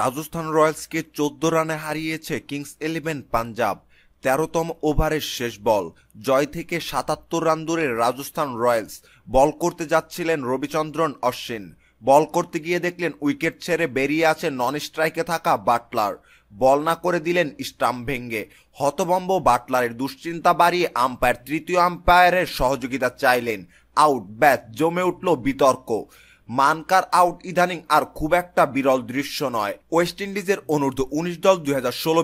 রাজস্থান রয়্যালসকে চোদ্দ রানে হারিয়েছে কিংস ইলেভেন পাঞ্জাব তেরোতম ওভারের শেষ বল জয় থেকে সাতাত্তর রান দূরে রাজস্থান রয়্যালস বল করতে যাচ্ছিলেন রবিচন্দ্রন অশ্বিন বল করতে গিয়ে দেখলেন উইকেট ছেড়ে বেরিয়ে আছে নন স্ট্রাইকে থাকা বাটলার বল না করে দিলেন স্টাম্প ভেঙ্গে হতবম্ব বাটলারের দুশ্চিন্তা বাড়িয়ে আম্পায়ার তৃতীয় আম্পায়ারের সহযোগিতা চাইলেন আউট ব্যাট জমে উঠল বিতর্ক মানকার আউট ইদানিং আর খুব একটা বিরল দৃশ্য নয় ওয়েস্ট ইন্ডিজের অনূর্ধ্ব উনিশ দল দুই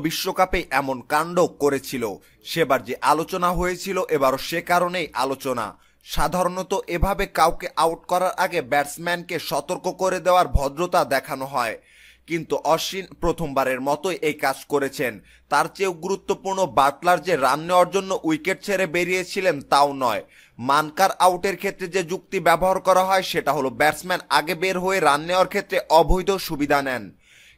বিশ্বকাপে এমন কাণ্ড করেছিল সেবার যে আলোচনা হয়েছিল এবারও সে কারণেই আলোচনা সাধারণত এভাবে কাউকে আউট করার আগে ব্যাটসম্যানকে সতর্ক করে দেওয়ার ভদ্রতা দেখানো হয় কিন্তু অশ্বিন প্রথমবারের মতোই এই কাজ করেছেন তার চেয়েও গুরুত্বপূর্ণ বাটলার যে রান নেওয়ার জন্য উইকেট ছেড়ে বেরিয়েছিলেন তাও নয় মানকার আউটের ক্ষেত্রে যে যুক্তি ব্যবহার করা হয় সেটা হলো ব্যাটসম্যান আগে বের হয়ে রান নেওয়ার ক্ষেত্রে অবৈধ সুবিধা নেন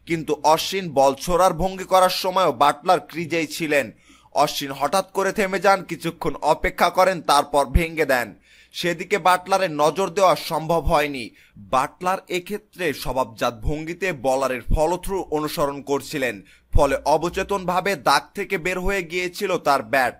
কিন্তু অশ্বিন বল ছোড়ার ভঙ্গি করার সময়ও বাটলার ক্রিজেই ছিলেন অশ্বিন হঠাৎ করে থেমে যান কিছুক্ষণ অপেক্ষা করেন তারপর ভেঙে দেন সেদিকে বাটলারের নজর দেওয়া সম্ভব হয়নি বাটলার এক্ষেত্রে স্বভাবজাত ভঙ্গিতে বলারের ফলথ্রু অনুসরণ করছিলেন ফলে অবচেতনভাবে দাগ থেকে বের হয়ে গিয়েছিল তার ব্যাট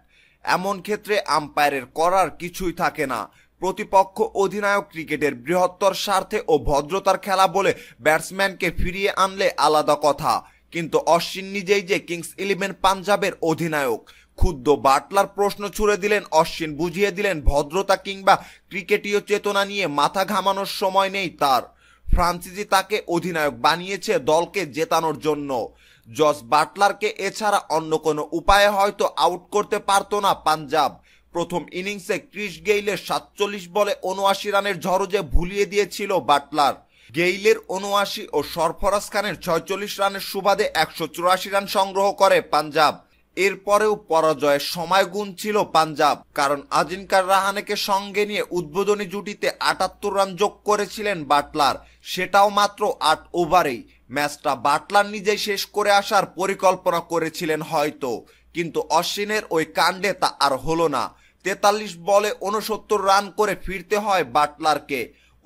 এমন ক্ষেত্রে আম্পায়ারের করার কিছুই থাকে না প্রতিপক্ষ অধিনায়ক ক্রিকেটের বৃহত্তর স্বার্থে ও ভদ্রতার খেলা বলে ব্যাটসম্যানকে ফিরিয়ে আনলে আলাদা কথা কিন্তু অশ্বিন নিজেই যে কিংস ইলেভেন পাঞ্জাবের অধিনায়ক ক্ষুদ্র বাটলার প্রশ্ন ছুড়ে দিলেন অশ্বিন বুঝিয়ে দিলেন ভদ্রতা কিংবা ক্রিকেটীয় চেতনা নিয়ে মাথা ঘামানোর সময় নেই তার ফ্রান্সিজি তাকে অধিনায়ক বানিয়েছে দলকে জেতানোর জন্য জস বাটলারকে এছাড়া অন্য কোনো উপায়ে হয়তো আউট করতে পারত না পাঞ্জাব প্রথম ইনিংসে ক্রিস গেইলের সাতচল্লিশ বলে উনআশি রানের ঝরজে ভুলিয়ে দিয়েছিল বাটলার গেইলের উনআশি ও সরফরাজ খানের ছয়চল্লিশ রানের সুবাদে একশো চুরাশি রান সংগ্রহ করে পাঞ্জাব এরপরেও পরাজয়ের সময় গুণ ছিল পাঞ্জাব কারণ আজিনকার রাহানেকে সঙ্গে নিয়ে উদ্বোধনী জুটিতে আটাত্তর রান যোগ করেছিলেন বাটলার সেটাও মাত্র আট ওভারেই ম্যাচটা বাটলার নিজেই শেষ করে আসার পরিকল্পনা করেছিলেন হয়তো কিন্তু অশ্বিনের ওই কাণ্ডে তা আর হলো না তেতাল্লিশ বলে উনসত্তর রান করে ফিরতে হয় বাটলারকে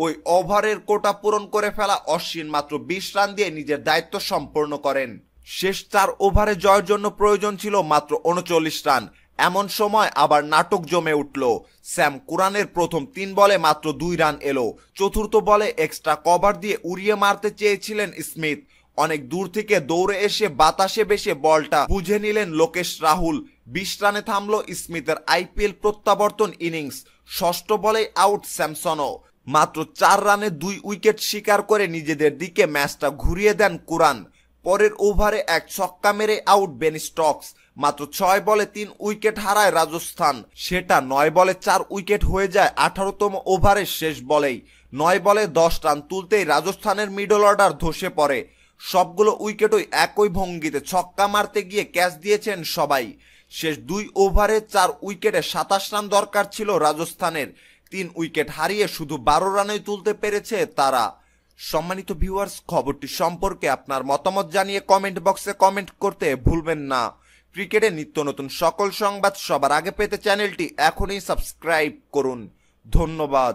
ওই ওভারের কোটা পূরণ করে ফেলা অশ্বিন মাত্র বিশ রান দিয়ে নিজের দায়িত্ব সম্পন্ন করেন শেষ চার ওভারে জয়ের জন্য প্রয়োজন ছিল মাত্র উনচল্লিশ রান এমন সময় আবার নাটক জমে উঠল স্যাম কুরানের প্রথম তিন বলে মাত্র দুই রান এলো চতুর্থ বলে এক্সট্রা কভার দিয়ে উড়িয়ে মারতে চেয়েছিলেন স্মিথ অনেক দূর থেকে দৌড়ে এসে বাতাসে বেশে বলটা বুঝে নিলেন লোকেশ রাহুল বিশ রানে থামল স্মিথের আইপিএল প্রত্যাবর্তন ইনিংস ষষ্ঠ বলে আউট স্যামসনও মাত্র চার রানে দুই উইকেট শিকার করে নিজেদের দিকে ম্যাচটা ঘুরিয়ে দেন কোরআন পরের ওভারে এক ছক্কা মেরে আউট বেন স্টকস মাত্র ছয় বলে তিন উইকেট হারায় রাজস্থান সেটা নয় বলে চার উইকেট হয়ে যায় আঠারোতম ওভারের শেষ বলেই নয় বলে দশ রান তুলতেই রাজস্থানের মিডল অর্ডার ধসে পড়ে সবগুলো উইকেটই একই ভঙ্গিতে ছক্কা মারতে গিয়ে ক্যাচ দিয়েছেন সবাই শেষ দুই ওভারে চার উইকেটে সাতাশ রান দরকার ছিল রাজস্থানের তিন উইকেট হারিয়ে শুধু বারো রানেই তুলতে পেরেছে তারা সম্মানিত ভিউয়ার্স খবরটি সম্পর্কে আপনার মতামত জানিয়ে কমেন্ট বক্সে কমেন্ট করতে ভুলবেন না ক্রিকেটে নিত্য নতুন সকল সংবাদ সবার আগে পেতে চ্যানেলটি এখনই সাবস্ক্রাইব করুন ধন্যবাদ